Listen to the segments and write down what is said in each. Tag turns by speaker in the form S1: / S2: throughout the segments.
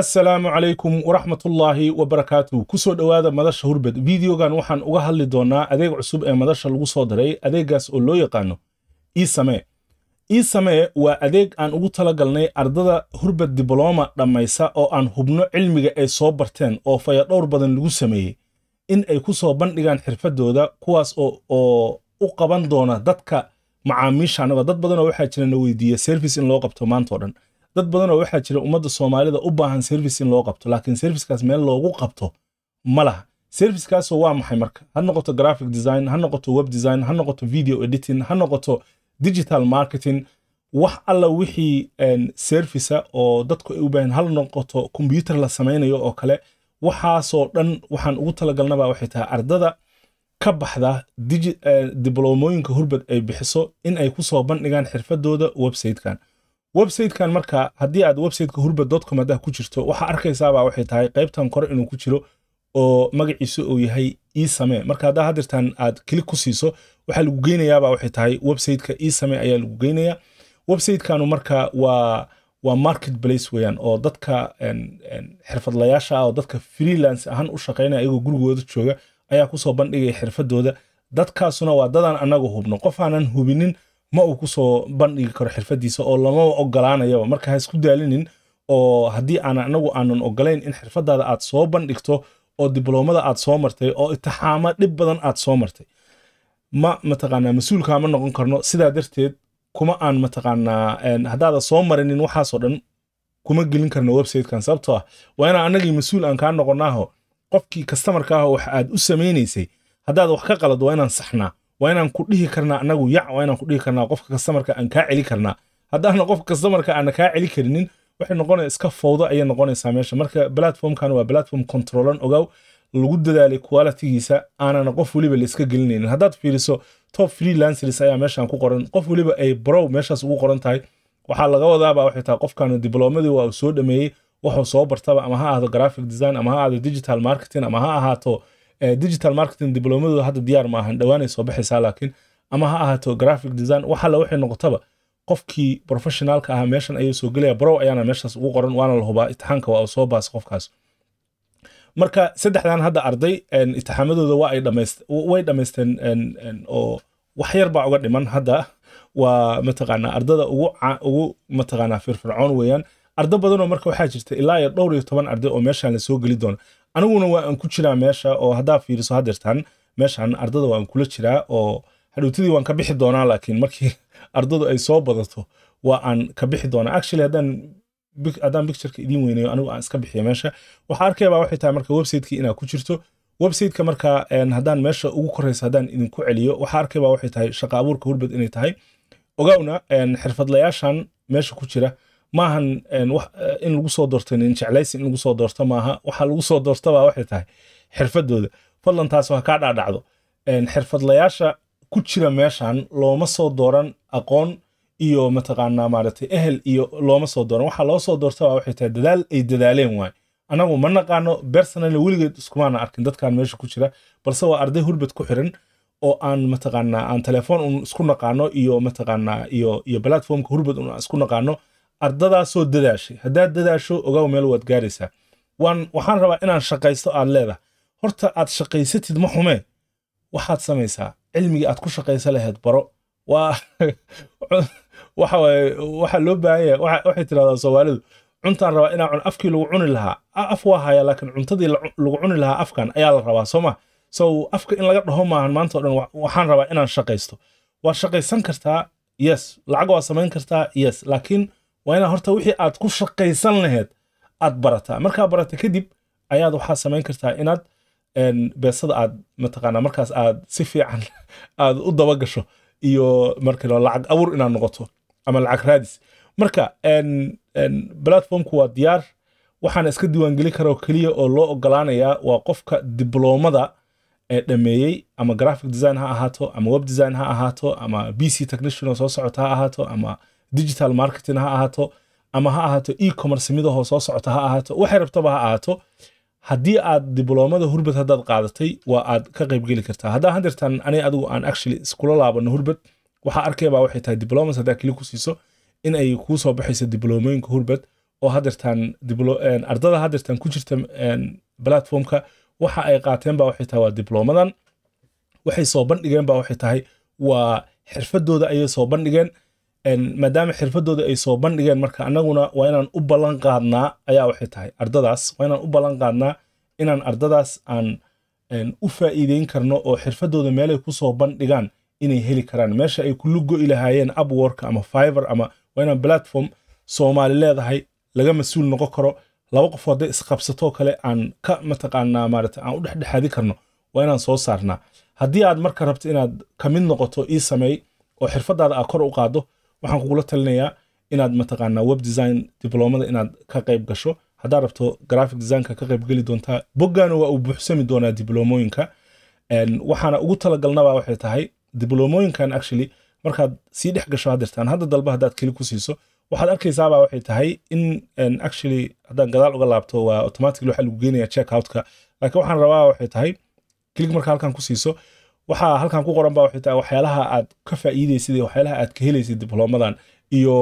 S1: assalaamu calaykum waraxmatullaahi wabarakaatu ku soo dhowaada madasha hurbad videogan waxaan uga hadli doonaa adeeg cusub ee madasha lagu soo daray adeeggaas oo loo yaqaano isamee isamee waa adeeg aan ugu tala galnay ardada hurbad dibloma dhammaysa oo aan hubno cilmiga ay soo barteen oo fayadhowr badan lagu sameeyey in ay ku soo bandhigaan xirfadooda kuwaas oo u qaban doona dadka macaamiisha anaga dad badanoo waxaa jirana weydiiya service in loo qabto maantao dhan dad badanoo waxaa jira ummadda soomaalida u baahan service in loo qabto laakiin servicekaas meel loogu qabto ma laha servicekaasoo waa maxay marka ha noqoto graphic design ha noqoto web design ha noqoto video editing ha noqoto digital marketing wax alla wixii servica oo dadku ay u baahan ha noqoto combyuter la samaynayo oo kale waxaasoo dhan waxaan ugu talagalnaba waxay tahay ardada ka baxda dibloomooyinka hurbad ay bixiso in ay kusoo bandhigaan xirfadooda websitekan websitekan marka haddii aad websiteka hurba dotcom haddaa ku jirto waxaa arkaysaabaa waxay tahay qaybtan kore inuu ku jiro oo magaciisa uu yahay ii same marka haddaa hadirtan aad kili ku siiso waxaa lagu geynayaabaa waxay tahay websiteka ii ayaa lagu geynaya websitekanu marka waa waa market place weeyaan oo dadka xirfadlayaasha ah oo dadka freelance ahaan u shaqaynaya iyagoo gurigooda jooga ayaa kusoo bandhigaya xirfadooda dadkaasuna waa dadaan annaga hubno qof aanan hubinin ma uu kusoo bandhigi karo xirfadiisa oo lama ogolaanayaba marka ha isku daalinin oo haddii aan anagu aanan ogolayn in xirfadaada aad soo bandhigto oo diblomada aad soo martay oo itixaamo dhib badan aad soo martay ma mataqaanaa mas-uulkaa ma noqon karno sidaa darteed kuma aan mataqaanaa haddaadan soo marinin waxaasoo dhan kuma gelin karno websitekan sababtoo ah waa inaa anagii mas-uul aan kaa noqonnaaho qofkii kastamarka ah wax aad u samaynaysay haddaad wax ka qalad waa inaan saxnaa waa inaan ku dhihi karnaa anagu yac waa inaan ku dhihi karnaa qofka kastamarka aan kaa celi karnaa haddaana qofka kastamarka aana kaa celi karinin waxay noqonaya iska fowdo ayay noqonaysaa meesha marka platformkan waa platform controlan ogow lagu dadaalay qualitigiisa aanana qof weliba laiska gelinaynin haddaad fiiriso top freelancers ayaa meeshan ku qoran qof weliba ay brow meeshaas ugu qoran tahay waxaa laga wadaaba waxay tahay qofkan diblomadii waa soo dhameeyey wuxuu soo bartaba ama ha ahdo graphic design ama ha ahdo digital marketing ama ha ahaato digital marketing diblomadooda hadda diyaar maahan dhawaanay soo baxaysaa laakiin ama ha ahaato graphic design wax waxay noqotaba qofkii professionaalka ah meeshan ayuu soo gelaya brow ayaana meeshaas ugu qoran waana la hubaa imtixaanka waa soo baas qofkaas marka saddexdan hadda arday imtixaamadooda waa ay way dhammaysteen oo wax yar baa uga dhiman hadda waa mataqaanaa ardada ugu ugu mataqaanaa firfircoon weeyaan ardo badanoo marka waxaa jirta ilaa iyo dhowr iyo toban arday oo meeshaan soo geli doona aniguna waa aan ku jiraa meesha oo haddaa fiiriso hadeertan meeshaan ardada waan kula jiraa oo hadhowtadii waan ka bixi doonaa laakiin markii ardadu ay soo badato waa aan ka bixi doonaa actually haddaan haddaan bictureka idiin weynayo anigu aan iska bixiyo meesha waxa arkaybaa waxay tahay marka websiteki inaad ku jirto websiteka marka haddaan meesha ugu koraysa haddaan idinku celiyo waxa arkaybaa waxay tahay shaqa abuurka hurbad inay tahay ogawna xirfadlayaashan meesha ku jira maahan eh, in lagu soo doorto nin jeclaysi in lagu soo doorto maaha waxaa lagu soo doortabaa waxay tahay xirfadooda fadlan taas ha kaa dhaadhacdo xirfadlayaasha ku jira meeshan looma soo dooran aqoon iyo mataqaanaa maaragtay ehel iyo looma soo dooran waxaa loo soo doortabaa waxay tahay dadaal ay dadaaleen waaye anagu ma naqaano bersonal weligeed iskumaana arkin dadkan meesha ku jira balse waa arday hurbad ku xiran oo aan mataqaanaa aan telefoon un isku naqaano iyo mataqaanaa iyo iyo platformka hurbad un aan isku naqaano ardadaasoo dadaashay haddaad dadaasho ogaa meel waad gaaraysaa waxaan rabaa inaan shaqaysto aad leedahay horta aad shaqaysatid ma xumee waxaad samaysaa cilmigii aad ku shaqaysa lahayd baro waxaa loo baahan yahay waxay tidhahdaa soomaalidu cuntaan rabaa inaa cun afkii lagu cuni lahaa af waa haya laakiin cuntadii lagu cuni lahaa afkan ayaa la rabaa soo ma so afka in laga dhaho maahan maanta o dhan waxaan rabaa inaan shaqaysto waad shaqaysan kartaa yes lacag waad samayn kartaa yes laakiin waa inaad horta wixii aad ku shaqaysan lahayd aad barataa markaa barata kadib ayaad waxaa samayn kartaa inaad beesada aad mataqaanaa markaas aad si fiican aad u dabagasho iyo markalo lacag abuur inaad noqoto ama lacag raadis marka platformku waa diyaar waxaana iska diiwaangelin karo keliya oo loo ogolaanayaa waa qofka dibloomada dhameeyey ama graphic design ha ahaato ama web design ha ahaato ama b c technician oo soo socota ha ahaato ama digital marketing ha ahaato ama ha ahaato ecommerce midahoo soo socota ha ahaato waxay rabtaba ha ahaato haddii aad dibloomada hurbad haddaad qaadatay waa aad ka qaybgeli kartaa haddaa handirtan ani adigu aan actually iskula laabano hurbad waxaa arkaybaa waxay tahay diblomas haddaa keli ku siiso in ay kuu soo baxayso dibloomoyinka hurbad oo hadirtan ardada hadirtan ku jirta platformka waxa ay qaateen ba waxay tahay waa diblomadan waxay soo bandhigeen ba waxay tahay waa xirfadooda ayay soo bandhigeen maadaama xirfadooda ay soo bandhigeen marka anaguna waa inaan u ballan qaadnaa ayaa waxay tahay ardadaas waa inaan u ballan qaadnaa inaan ardadaas aan u faa'iideyn karno oo xirfadooda meelay ku soo bandhigaan inay heli karaan meesha ay ku lugo'i lahaayeen upwork ama fiver ama waa inaan platform soomaali leedahay laga mas-uul noqon karo laba qof hadday isqabsatoo kale aan ka mataqaanaa maarata aan u dhexdhexaadi karno waa inaan soo saarnaa haddii aad marka rabto inaad ka mid noqoto ii sameey oo xirfadaada aad kor u qaado waxaan kugula talinayaa inaad mataqaanaa web design diblomada inaad ka qayb gasho haddaad rabto graphic designka ka qayb geli doontaa boggaana waa uu buuxsami doonaa diblomooyinka waxaana ugu talagalnaba waxay tahay diblomooyinkan actually markaad sii dhex gasho hadirtaan hadda dalba haddaad keli ku siiso waxaad arkaysaaba waxay tahay in actually haddaan gadaal uga laabto waa automatically waxaa lagu geenayaa check outka laakiin waxaan rabaa waxay tahay klig markaa halkan ku siiso waxaa halkan ku qoran baa wxta waxyaalaha aad ka faa'iidaysid waxyaalaha aad ka helaysid diblomadan iyo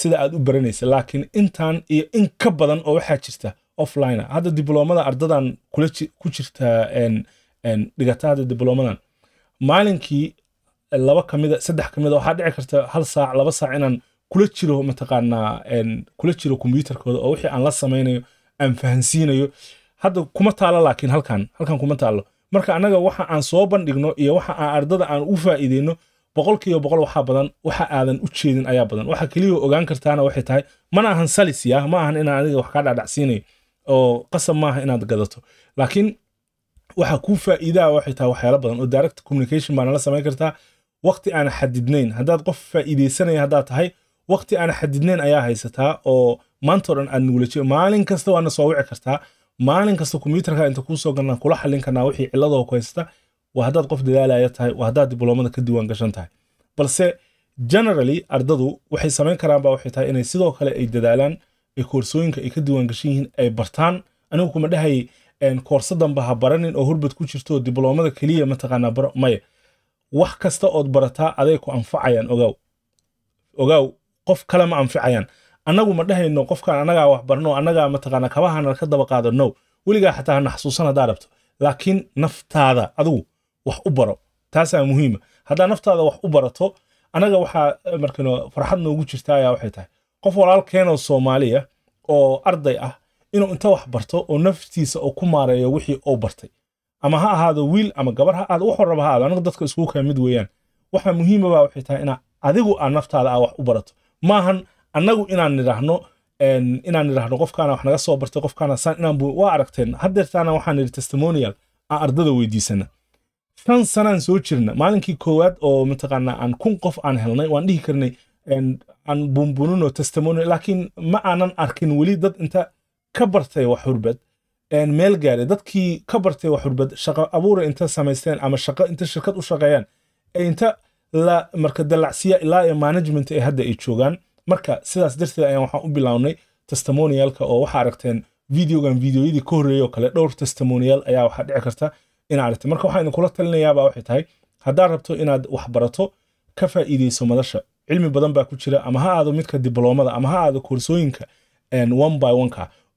S1: sida aad u baranaysa laakiin intan iyo in ka badan oo waxaa jirta offline ah. hadda diblomada ardadan ku jirta dhigataada diblomadan maalinkii e, laba kamida saddex kamida waxaa dhici karta hal saac laba saac inaan kula jiro mataqaanaa kula jiro kombyuterkooda oo wixii aan la samaynayo aan fahansiinayo hadda kuma taalo laakiin halkan halkan kuma taalo marka anaga waxa aan soo bandhigno iyo waxa aan ardada aan u faa'iideyno boqolkiiba boqol waxaa badan waxa aadan u jeedin ayaa badan waxa keliya ogaan kartaana waxay tahay mana ahan salis ma ahan inaan adiga wax kaa dhacdhacsiinayo oo qasab maaha inaad gadato laakiin waxa kuu faa'iidaa waxay tahay waxyaala badan oo direct communication baa nala samayn kartaa waqti aan xadidnayn haddaad qof faa'iideysanaya haddaad tahay waqti aan xadidnayn ayaa haysataa oo maantao dhan aad nugula maalin kasta waana soo wici kartaa maalin kasta kombyuutarka inta kuu soo kula xallin karnaa wixii cilladoo ku haysta waa haddaad qof dadaalaya tahay waa haddaad dibloomada ka diiwaan gashan tahay balse generally ardadu waxay samayn karaanba waxay tahay inay sidoo kale ay dadaalaan ee koorsooyinka ay ka diiwaan gashan yihiin ay bartaan anigu kuma dhahayay koorsadanba ha baranin oo hurbad ku jirto dibloomada keliya mataqaanaa baro maya wax kasta ood barataa aday ku anfacayaan ogaaw ogaaw qof kale ma anficayaan annagu ma dhehayno qofkan annagaa waxbarno annagaa mataqaana kabahana ka daba qaado weligaa xataa hana xasuusan haddaa rabto laakiin naftaada adigu wax u baro taasaa muhiima haddaa naftaada wax u barato annaga waxaa eh, markano farxad noogu jirta ayaa waxay tahay qof walaalkeenoo soomaaliya oo arday ah inuu inta wax barto oo naftiisa oo ku maareeyo wixii uu bartay ama ha ahaado wiil ama gabar ha aado wax warraba ha aado anaga dadka iskugu kala weeyaan waxaa muhiimaba waxay tahay inaa adigu aa naftaada aa ah wax u barato maahan annagu inaan nidhaahno inaan nidhaahno qofkaana wax naga soo bartay qofkaana saan inaan buu waa aragteen haddeertaana waxaan nidhi testimonial aan ardada weydiisanaa shan sanaan soo jirna maalinkii koowaad oo mataqaanaa aan kun qof aan helnay waan dhihi karnay aan buunbuunino testimonial laakiin ma aanan arkin weli dad inta ka bartay wax xurbad meel gaaray dadkii ka bartay wax shaqo abuura inta samaysteen ama shaqo inta shirkad u shaqeeyaan inta la marka dalacsiya ilaa management ee hadda ay joogaan marka sidaas darteed ayaan waxaan u bilownay testimonialka oo waxaa aragteen videogan videoyadii ka horreeyay kale dhowr testimonial ayaa waxaa dhici karta inaa aragtay marka waxaan idinkula talinayaabaa waxay tahay haddaad rabto inaad waxbarato ka faa'iidayso madasha cilmi badan baa ku jira ama ha aado midka dibloomada ama ha aado koorsooyinka one by one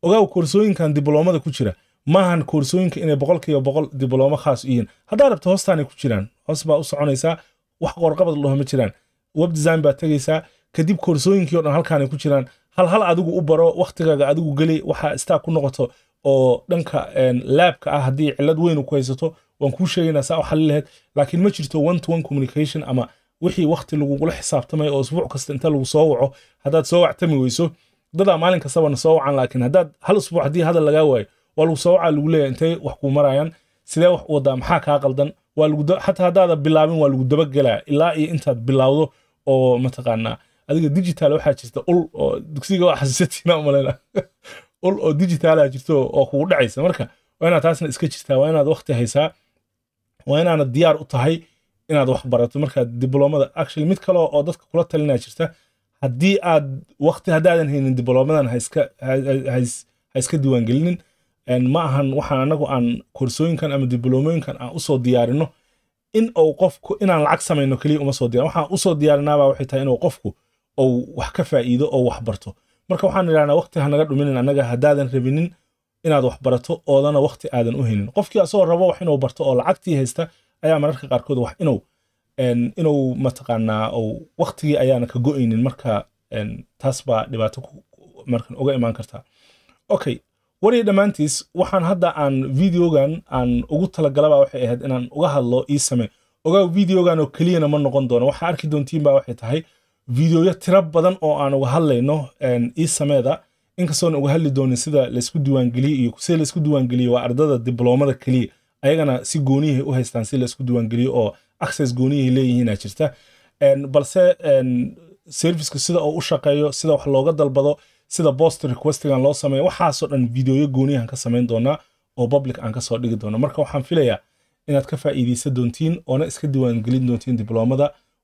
S1: ogaaw koorsooyinkan dibloomada ku jira maahan koorsooyinka inay boqolkiiba boqol diblooma khaas u yihiin haddaad rabto hoostaanay ku jiraan hoos baa u soconaysaa wax qorqabad laho ma jiraan web design baad tegaysaa kadib koorsooyinkii o dhan halkaanay ku jiraan hal hal adigu u baro wakhtigaaga adigu geli waxaa istaa ku noqoto oo dhanka laabka ah haddii cillad weynu ku haysato waan kuu sheegaynaa saa u xali laakiin ma jirto one to one communication ama wixii wakhti lagugula xisaabtamay oo isbuuc kasta inta lagu soo waco haddaad soo wactami weyso dadaa maalin kastabana soo wacan laakiin haddaad hal isbuuc haddii hadal lagaa waayo waa lagu soo wacaa lagu leeyahay intay wax kuu marayaan sidee wax waddaa maxaa kaa qaldan waa lagu xataa haddaada bilaabin waa lagu dabagelaa ilaa iyo intaad bilaawdo oo mataqaanaa adiga digital waxaa jirta ul oo dugsiga waa xasuusatina umaleyna ul oo digitaala jirta oo kugu dhacaysa marka waa inaad taasna iska jirtaa waa inaad waqti haysaa waa inaanad diyaar u tahay inaad wax barato markaa dibloomada actually mid kale oo dadka kula talinaa jirta haddii aad waqti haddaadan haynin diblomadan haiska diiwaangelinin ma ahan waxaan anagu aan korsooyinkan ama diblomooyinkan aan usoo diyaarino in uu qofku inaan lacag samayno keliya uma soo diyarin waxaan usoo diyaarinaabaa waxay tahay inuu qofku ou wax ka faa'iido oo wax barto marka waxaan idhahnaa waqti hanaga dhuminin annaga haddaadan rabinin inaad wax oodana waqti aadan u helin qofkii asagoo rabo wax inuu barto oo lacagtii haysta ayaa mararka qaarkood wax inuu inuu mataqaanaa ou waqtigii ayaana ka go'aynin marka taas baa dhibaato markan uga imaan kartaa okay wariya dhammaantiis waxaan hadda aan videogan aan ugu talagalaba waxay ahayd inaan uga hadlo iisame ogaa videogan oo keliyana ma noqon doono waxaa arki doontiin baa waxay tahay videoya tiro badan oo aan uga hadlayno iisameeda inkastoona uga hadli doonin sida laysku diiwaangeliye iyo sida laysku diiwaangeliye waa ardada dibloomada keliya ayagana si gooniyahay u haystaan si laysku diiwaangeliyo oo access gooniyahay leeyihiina jirta balse serviceka sida uu u shaqeeyo sida wax looga dalbado sida bost requestigan loo sameeyo waxaasoo dhan videoyo gooniyahan ka samayn doonaa oo public aan kasoo dhigi doono marka waxaan filayaa inaad ka faa'iidaysan doontiin oona iska diiwaangelin doontiin dibloomada